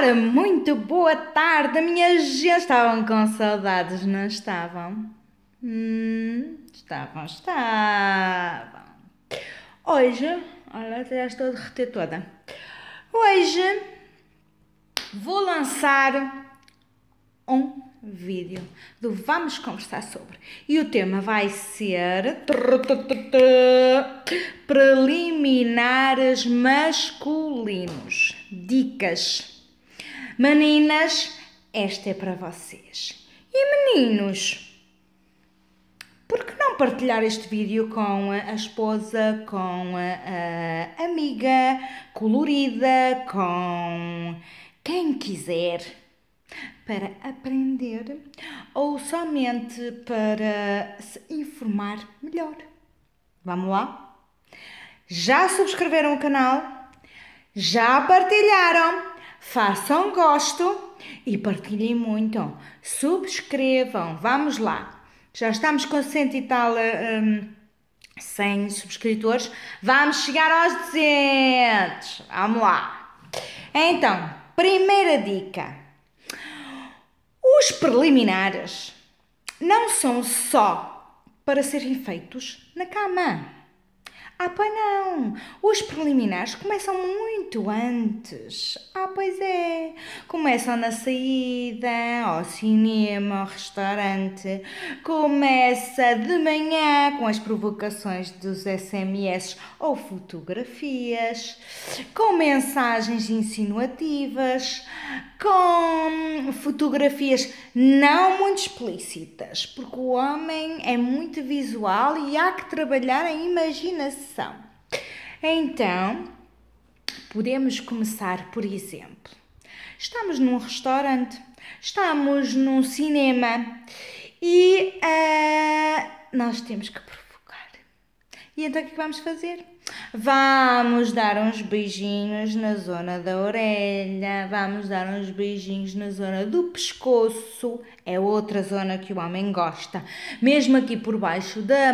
Ora, muito boa tarde, minha gente. Estavam com saudades, não estavam? Hum, estavam, estavam. Hoje, olha, já estou a derreter toda. Hoje vou lançar um vídeo do Vamos Conversar Sobre. E o tema vai ser preliminares masculinos. Dicas Meninas, esta é para vocês. E meninos, por que não partilhar este vídeo com a esposa, com a, amiga colorida, com quem quiser? Para aprender ou somente para se informar melhor. Vamos lá? Já subscreveram o canal? Já partilharam? façam gosto e partilhem muito. Subscrevam, vamos lá. Já estamos com cento e tal eh, um, 100 subscritores. Vamos chegar aos 200. Vamos lá. Então, primeira dica. Os preliminares não são só para serem feitos na cama. Ah, pois não! Os preliminares começam muito antes. Ah, pois é! Começam na saída, ao cinema, ao restaurante. Começa de manhã com as provocações dos SMS ou fotografias, com mensagens insinuativas com fotografias não muito explícitas, porque o homem é muito visual e há que trabalhar a imaginação. Então, podemos começar, por exemplo, estamos num restaurante, estamos num cinema e uh, nós temos que provocar. E então o que, é que vamos fazer? Vamos dar uns beijinhos na zona da orelha, vamos dar uns beijinhos na zona do pescoço, é outra zona que o homem gosta, mesmo aqui por baixo da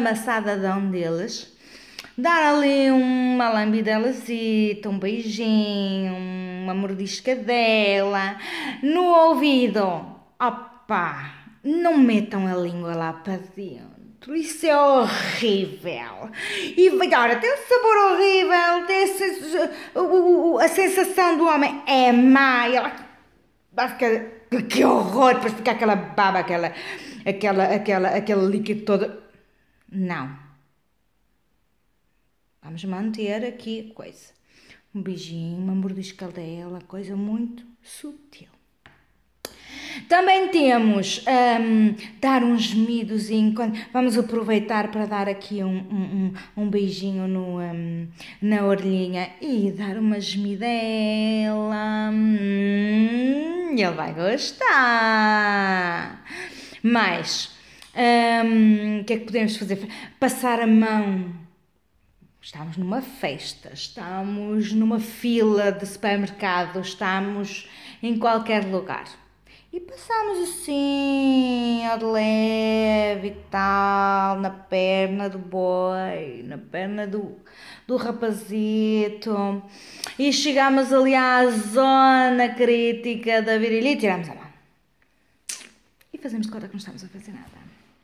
um deles. Dar ali uma lambidelazita, um beijinho, uma dela no ouvido. Opa! Não metam a língua lá para dentro isso é horrível. E agora, tem um sabor horrível, tem a, a sensação do homem é má. E ela vai ficar. Que horror! Para ficar aquela baba, aquela, aquela, aquela, aquele líquido todo. Não. Vamos manter aqui a coisa. Um beijinho, uma mordiscadela, coisa muito sutil. Também temos hum, um, dar gemidos enquanto. Vamos aproveitar para dar aqui um, um, um beijinho no, um, na orelhinha e dar uma gemidela. Hum, ele vai gostar. Mas hum, o que é que podemos fazer? Passar a mão estamos numa festa, estamos numa fila de supermercado, estamos em qualquer lugar. E passámos assim, ao de leve e tal, na perna do boy, na perna do, do rapazito. E chegámos ali à zona crítica da virilha e tirámos a mão. E fazemos conta que não estamos a fazer nada.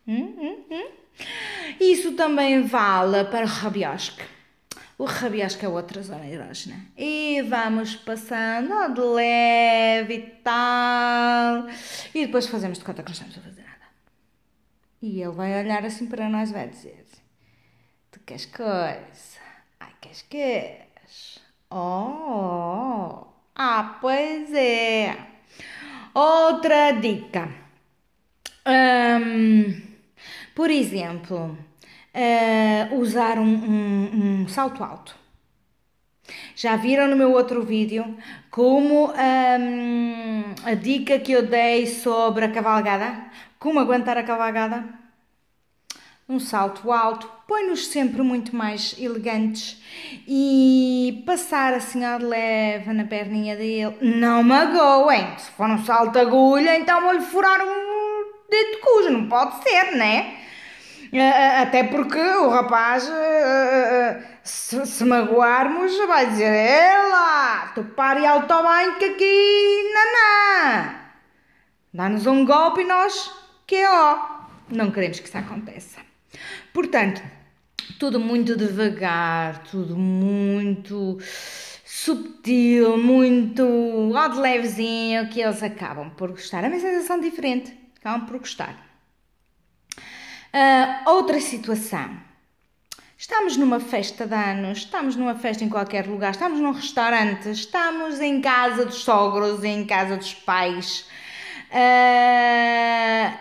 Hum, hum, hum. Isso também vale para o rabiosque. O acho que é outra zona hidrógena. Né? E vamos passando de leve e tal. E depois fazemos de conta que não estamos a fazer nada. E ele vai olhar assim para nós e vai dizer: Tu queres coisa? Ai, queres queres? Oh, ah, pois é. Outra dica. Um, por exemplo, uh, usar um, um, um, salto alto. Já viram no meu outro vídeo como um, ehm, a dica que eu dei sobre a cavalgada? Como aguentar a cavalgada? Um salto alto põe-nos sempre muito mais elegantes e passar assim a leve na perninha dele não magoem. Se for um salto agulha, então vou-lhe furar um dedo cujo, não pode ser, né? Até porque o rapaz, eh, eh, eh, se, se magoarmos, vai dizer: Ela, tu pare ao bem que aqui, nanã. Dá-nos um golpe e nós, que é ó. Não queremos que isso aconteça. Portanto, tudo muito devagar, tudo muito subtil, muito ó de levezinho, que eles acabam por gostar. É uma sensação diferente, acabam por gostar. Uh, outra situação. Estamos numa festa de anos, estamos numa festa em qualquer lugar, estamos num restaurante, estamos em casa dos sogros, em casa dos pais. Uh,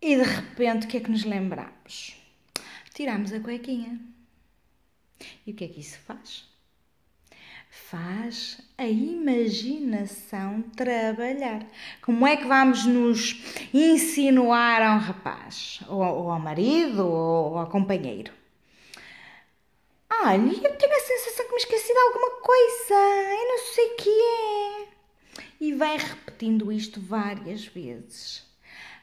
e de repente, o que é que nos lembramos? Tiramos a cuequinha. E o que é que isso faz? Faz a imaginação trabalhar. Como é que vamos nos insinuar a um rapaz, ou, ao marido, ou ao companheiro? Olha, eu tenho a sensação que me esqueci de alguma coisa, eu não sei o que é. E vai repetindo isto várias vezes,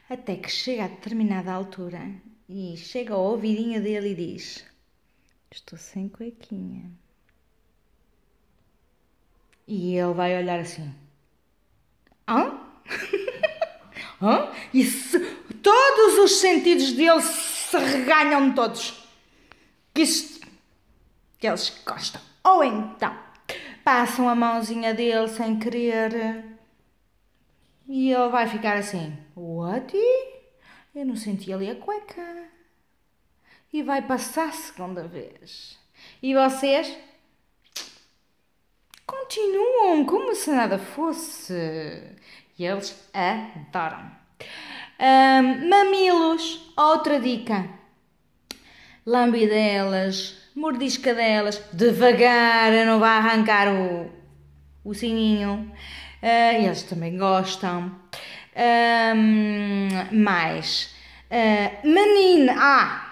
até que chega a determinada altura e chega ao ouvidinho dele e diz: Estou sem cuequinha. E ele vai olhar assim: hã? hã? E se, todos os sentidos dele se reganham todos. Que, isto, que eles gostam. Ou então passam a mãozinha dele sem querer. E ele vai ficar assim: What? Eu não senti ali a cueca. E vai passar a segunda vez. E vocês continuam como se nada fosse. E eles adoram. Um, mamilos, outra dica. Lambidelas, mordiscadelas, devagar, não vá arrancar o, o sininho. Uh, eles também gostam. Um, mais. Uh, ah, menina, ah!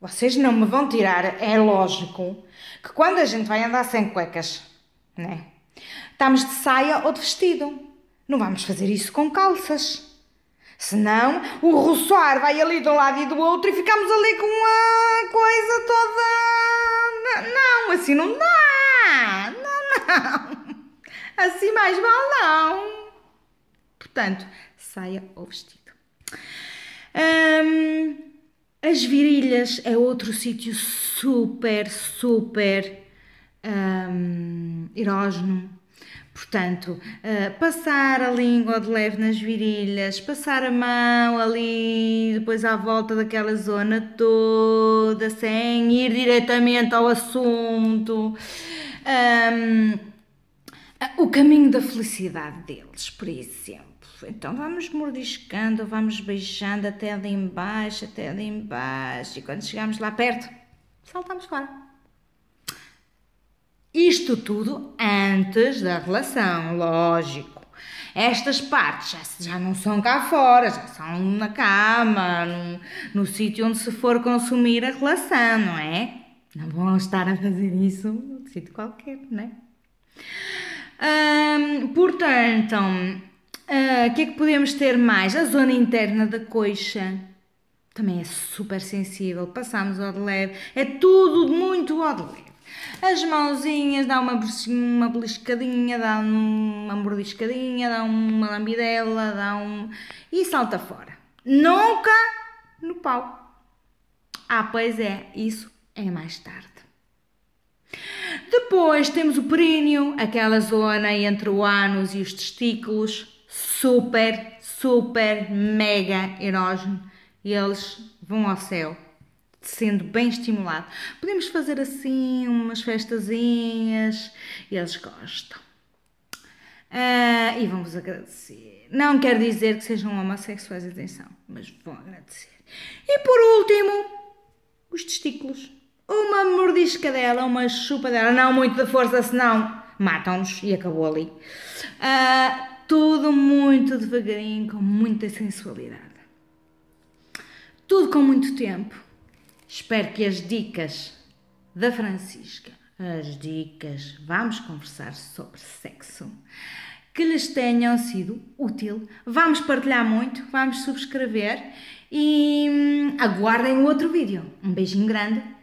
Vocês não me vão tirar, é lógico, que quando a gente vai andar sem cuecas né? Estamos de saia ou de vestido. Não vamos fazer isso com calças. Senão o roçar vai ali de um lado e do outro e ficamos ali com a coisa toda. Não, assim não dá. Não, não. Assim mais vale não. Portanto, saia ou vestido. Hum, as virilhas é outro sítio super, super um, erógeno. Portanto, uh, passar a língua de leve nas virilhas, passar a mão ali, depois à volta daquela zona toda, sem ir diretamente ao assunto. Um, o caminho da felicidade deles, por exemplo. Então vamos mordiscando, vamos beijando até ali embaixo, até ali embaixo, e quando chegamos lá perto, saltamos fora. Isto tudo antes da relação, lógico. Estas partes já, já não são cá fora, já são na cama, no, no sítio onde se for consumir a relação, não é? Não vão estar a fazer isso num sítio qualquer, não é? Hum, portanto, ah, o uh, que é que podemos ter mais? A zona interna da coxa também é super sensível, passamos ao de leve, é tudo muito ao de leve. As mãozinhas dá uma, uma beliscadinha, dá uma mordiscadinha, dá uma lambidela, dá um. e salta fora. Nunca no pau. Ah, pois é, isso é mais tarde. Depois temos o períneo, aquela zona entre o ânus e os testículos, super, super, mega erógeno. E eles vão ao céu sendo bem estimulado. Podemos fazer assim umas festazinhas e eles gostam. Uh, e vão-vos agradecer. Não quer dizer que sejam homossexuais, atenção, mas vão agradecer. E por último, os testículos. Uma mordisca dela, uma chupa dela, não muito da força, senão matam-nos e acabou ali. Uh, tudo muito devagarinho, com muita sensualidade. Tudo com muito tempo. Espero que as dicas da Francisca, as dicas, vamos conversar sobre sexo, que lhes tenham sido útil. Vamos partilhar muito, vamos subscrever e hum, aguardem o outro vídeo. Um beijinho grande